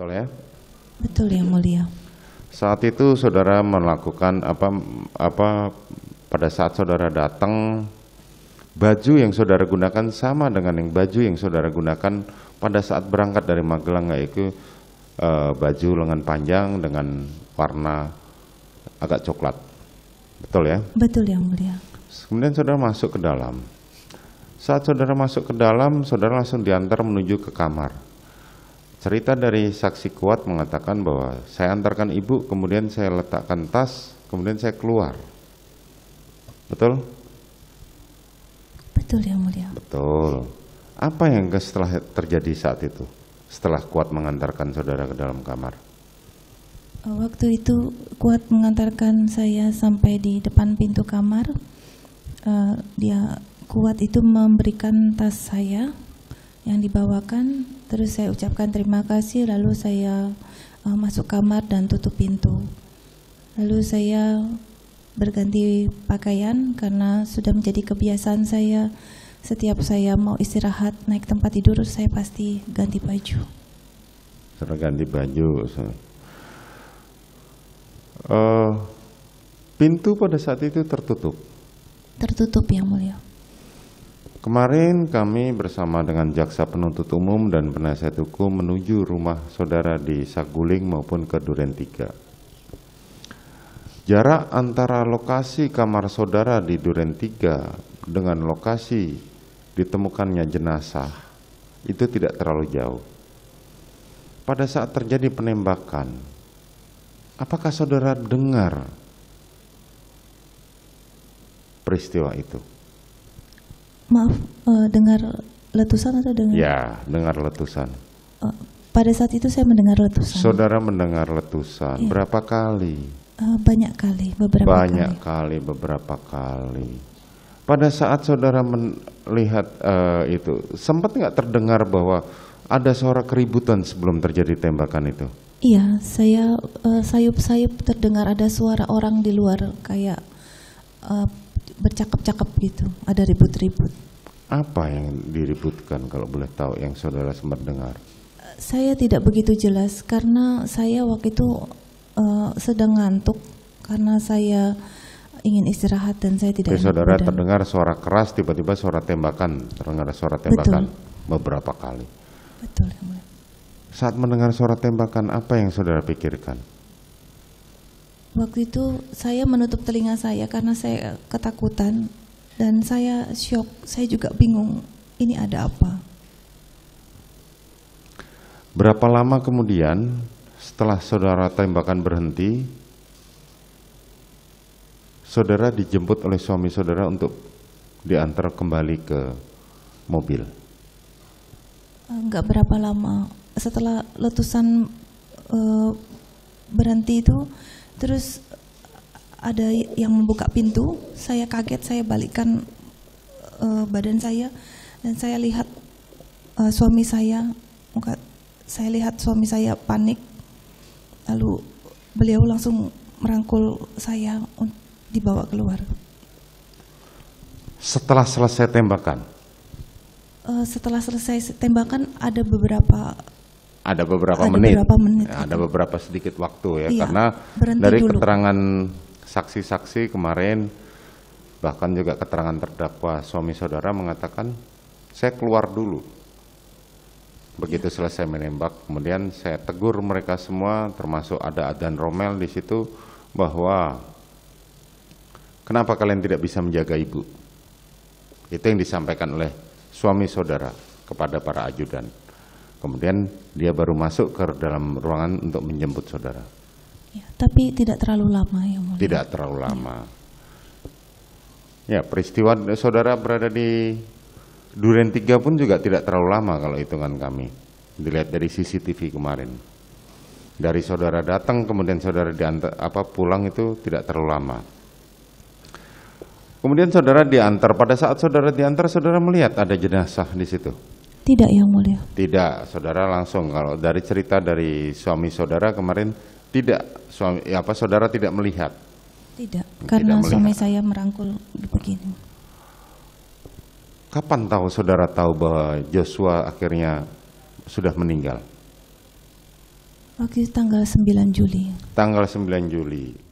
Betul ya? Betul yang mulia. Saat itu saudara melakukan apa apa pada saat saudara datang baju yang saudara gunakan sama dengan yang baju yang saudara gunakan pada saat berangkat dari Magelang yaitu e, baju lengan panjang dengan warna agak coklat. Betul ya? Betul yang mulia. Kemudian saudara masuk ke dalam. Saat saudara masuk ke dalam, saudara langsung diantar menuju ke kamar Cerita dari saksi kuat mengatakan bahwa saya antarkan ibu, kemudian saya letakkan tas, kemudian saya keluar. Betul? Betul yang mulia. Betul. Apa yang setelah terjadi saat itu? Setelah kuat mengantarkan saudara ke dalam kamar? Eh, waktu itu kuat mengantarkan saya sampai di depan pintu kamar. Uh, dia kuat itu memberikan tas saya yang dibawakan. Terus saya ucapkan terima kasih, lalu saya uh, masuk kamar dan tutup pintu. Lalu saya berganti pakaian karena sudah menjadi kebiasaan saya. Setiap saya mau istirahat naik tempat tidur, saya pasti ganti baju. Setelah ganti baju, saya... uh, pintu pada saat itu tertutup. Tertutup yang mulia. Kemarin kami bersama dengan jaksa penuntut umum dan penasihat hukum menuju rumah saudara di Saguling maupun ke Duren 3. Jarak antara lokasi kamar saudara di Duren 3 dengan lokasi ditemukannya jenazah itu tidak terlalu jauh. Pada saat terjadi penembakan, apakah saudara dengar peristiwa itu? Maaf, uh, dengar letusan atau dengar? Ya, dengar letusan. Uh, pada saat itu saya mendengar letusan. Saudara mendengar letusan. Ya. Berapa kali? Uh, banyak kali, beberapa banyak kali. kali, beberapa kali. Pada saat saudara melihat uh, itu, sempat nggak terdengar bahwa ada suara keributan sebelum terjadi tembakan itu? Iya, saya sayup-sayup uh, terdengar ada suara orang di luar kayak uh, bercakap-cakap gitu, ada ribut-ribut. Apa yang diributkan kalau boleh tahu yang saudara sempat dengar? Saya tidak begitu jelas karena saya waktu itu uh, sedang ngantuk karena saya ingin istirahat dan saya tidak. Jadi saudara badan. terdengar suara keras tiba-tiba suara tembakan, terdengar suara tembakan Betul. beberapa kali. Betul. Saat mendengar suara tembakan apa yang saudara pikirkan? Waktu itu saya menutup telinga saya karena saya ketakutan dan saya shock, saya juga bingung ini ada apa. Berapa lama kemudian setelah saudara tembakan berhenti, saudara dijemput oleh suami saudara untuk diantar kembali ke mobil? Enggak eh, berapa lama. Setelah letusan e, berhenti itu, Terus ada yang membuka pintu, saya kaget, saya balikkan uh, badan saya dan saya lihat uh, suami saya, muka, saya lihat suami saya panik. Lalu beliau langsung merangkul saya dibawa keluar. Setelah selesai tembakan, uh, setelah selesai tembakan ada beberapa ada beberapa ada menit, beberapa menit ya, ada beberapa sedikit waktu ya, iya, karena dari dulu. keterangan saksi-saksi kemarin bahkan juga keterangan terdakwa suami saudara mengatakan saya keluar dulu begitu iya. selesai menembak kemudian saya tegur mereka semua termasuk ada Adan Romel di situ bahwa kenapa kalian tidak bisa menjaga ibu itu yang disampaikan oleh suami saudara kepada para ajudan Kemudian dia baru masuk ke dalam ruangan untuk menjemput saudara. Ya, tapi tidak terlalu lama ya mulia. Tidak terlalu lama. Ya, ya peristiwa saudara berada di Duren 3 pun juga tidak terlalu lama kalau hitungan kami. Dilihat dari CCTV kemarin. Dari saudara datang kemudian saudara diantar apa pulang itu tidak terlalu lama. Kemudian saudara diantar, pada saat saudara diantar saudara melihat ada jenazah di situ. Tidak yang mulia. Tidak, saudara langsung kalau dari cerita dari suami saudara kemarin tidak suami ya apa saudara tidak melihat. Tidak, karena tidak melihat. suami saya merangkul begini. Kapan tahu saudara tahu bahwa Joshua akhirnya sudah meninggal? Waktu tanggal 9 Juli. Tanggal 9 Juli.